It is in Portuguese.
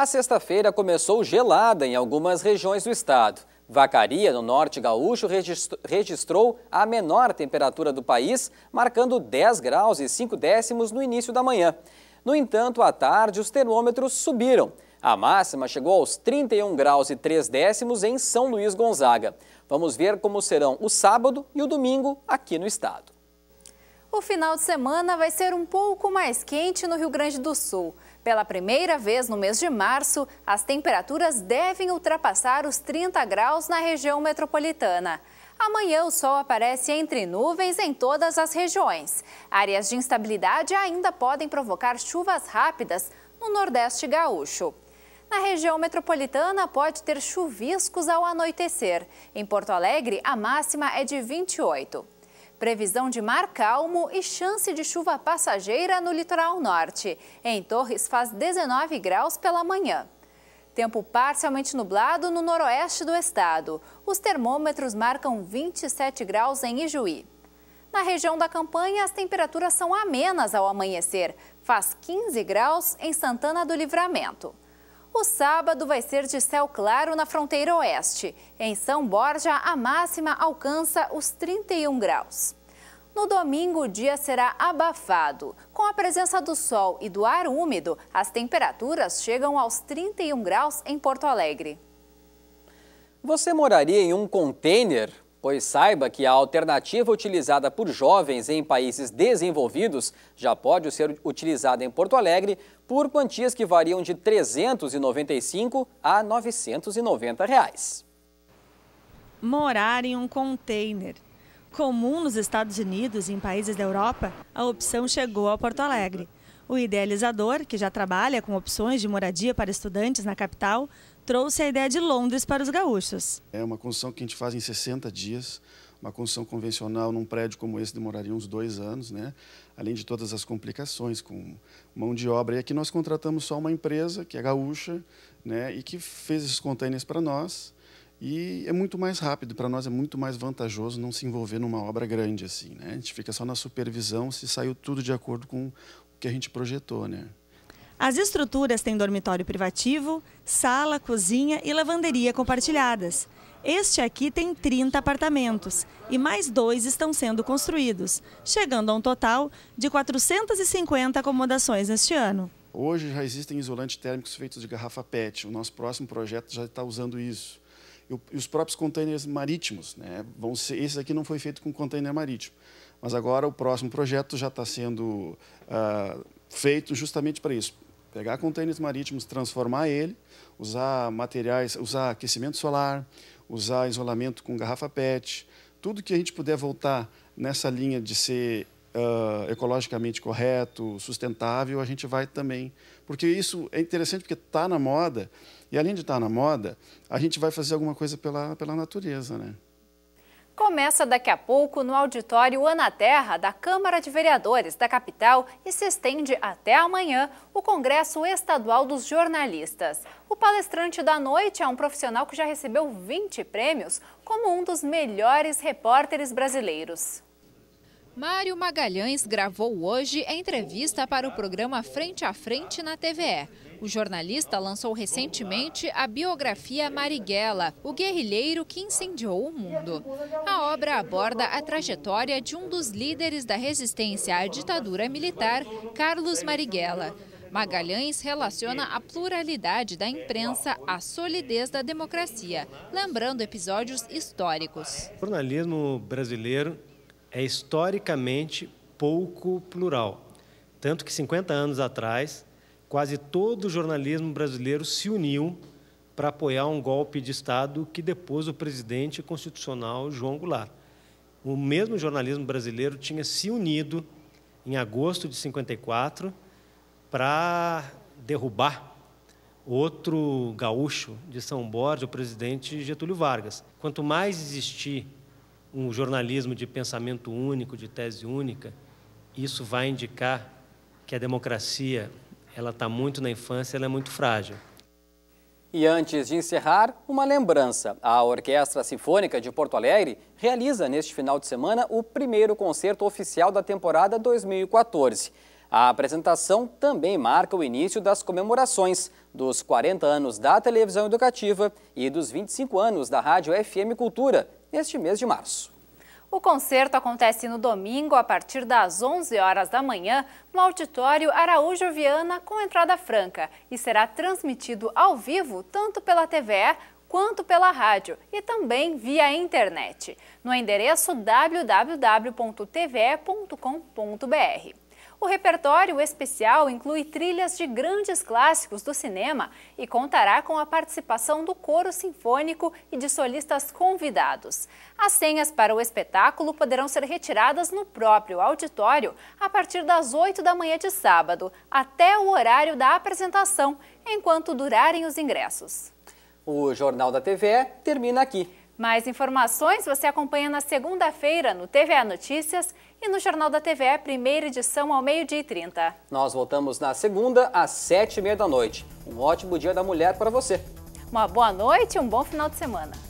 A sexta-feira começou gelada em algumas regiões do estado. Vacaria, no norte gaúcho, registrou a menor temperatura do país, marcando 10 graus e 5 décimos no início da manhã. No entanto, à tarde, os termômetros subiram. A máxima chegou aos 31 graus e 3 décimos em São Luís Gonzaga. Vamos ver como serão o sábado e o domingo aqui no estado. O final de semana vai ser um pouco mais quente no Rio Grande do Sul. Pela primeira vez no mês de março, as temperaturas devem ultrapassar os 30 graus na região metropolitana. Amanhã o sol aparece entre nuvens em todas as regiões. Áreas de instabilidade ainda podem provocar chuvas rápidas no Nordeste gaúcho. Na região metropolitana, pode ter chuviscos ao anoitecer. Em Porto Alegre, a máxima é de 28. Previsão de mar calmo e chance de chuva passageira no litoral norte. Em Torres faz 19 graus pela manhã. Tempo parcialmente nublado no noroeste do estado. Os termômetros marcam 27 graus em Ijuí. Na região da campanha, as temperaturas são amenas ao amanhecer. Faz 15 graus em Santana do Livramento. O sábado vai ser de céu claro na fronteira oeste. Em São Borja, a máxima alcança os 31 graus. No domingo, o dia será abafado. Com a presença do sol e do ar úmido, as temperaturas chegam aos 31 graus em Porto Alegre. Você moraria em um container? Pois saiba que a alternativa utilizada por jovens em países desenvolvidos já pode ser utilizada em Porto Alegre por quantias que variam de 395 a 990 reais. Morar em um container. Comum nos Estados Unidos e em países da Europa, a opção chegou a Porto Alegre. O idealizador, que já trabalha com opções de moradia para estudantes na capital, trouxe a ideia de Londres para os gaúchos. É uma construção que a gente faz em 60 dias, uma construção convencional num prédio como esse demoraria uns dois anos, né? além de todas as complicações com mão de obra. E aqui nós contratamos só uma empresa, que é gaúcha, né? e que fez esses containers para nós. E é muito mais rápido, para nós é muito mais vantajoso não se envolver numa obra grande assim, né? A gente fica só na supervisão se saiu tudo de acordo com que a gente projetou, né? As estruturas têm dormitório privativo, sala, cozinha e lavanderia compartilhadas. Este aqui tem 30 apartamentos e mais dois estão sendo construídos, chegando a um total de 450 acomodações este ano. Hoje já existem isolantes térmicos feitos de garrafa PET. O nosso próximo projeto já está usando isso. E os próprios contêineres marítimos, né? Vão ser, esse aqui não foi feito com container marítimo. Mas agora o próximo projeto já está sendo uh, feito justamente para isso. Pegar contêineres marítimos, transformar ele, usar materiais, usar aquecimento solar, usar isolamento com garrafa PET, tudo que a gente puder voltar nessa linha de ser uh, ecologicamente correto, sustentável, a gente vai também. Porque isso é interessante porque está na moda, e além de estar tá na moda, a gente vai fazer alguma coisa pela, pela natureza, né? Começa daqui a pouco no auditório Ana Terra da Câmara de Vereadores da capital e se estende até amanhã o Congresso Estadual dos Jornalistas. O palestrante da noite é um profissional que já recebeu 20 prêmios como um dos melhores repórteres brasileiros. Mário Magalhães gravou hoje a entrevista para o programa Frente a Frente na TVE. O jornalista lançou recentemente a biografia Marighella, o guerrilheiro que incendiou o mundo. A obra aborda a trajetória de um dos líderes da resistência à ditadura militar, Carlos Marighella. Magalhães relaciona a pluralidade da imprensa à solidez da democracia, lembrando episódios históricos. O jornalismo brasileiro é historicamente pouco plural. Tanto que 50 anos atrás, quase todo o jornalismo brasileiro se uniu para apoiar um golpe de Estado que depôs o presidente constitucional João Goulart. O mesmo jornalismo brasileiro tinha se unido em agosto de 54 para derrubar outro gaúcho de São Borja, o presidente Getúlio Vargas. Quanto mais existir um jornalismo de pensamento único, de tese única, isso vai indicar que a democracia ela está muito na infância, ela é muito frágil. E antes de encerrar, uma lembrança. A Orquestra Sinfônica de Porto Alegre realiza neste final de semana o primeiro concerto oficial da temporada 2014. A apresentação também marca o início das comemorações dos 40 anos da televisão educativa e dos 25 anos da Rádio FM Cultura, neste mês de março. O concerto acontece no domingo, a partir das 11 horas da manhã, no auditório Araújo Viana, com entrada franca, e será transmitido ao vivo tanto pela TVE quanto pela rádio e também via internet, no endereço www.tve.com.br. O repertório especial inclui trilhas de grandes clássicos do cinema e contará com a participação do coro sinfônico e de solistas convidados. As senhas para o espetáculo poderão ser retiradas no próprio auditório a partir das 8 da manhã de sábado, até o horário da apresentação, enquanto durarem os ingressos. O Jornal da TVE termina aqui. Mais informações você acompanha na segunda-feira no TVA Notícias e no Jornal da TV, primeira edição ao meio-dia e 30. Nós voltamos na segunda, às sete e meia da noite. Um ótimo dia da mulher para você. Uma boa noite e um bom final de semana.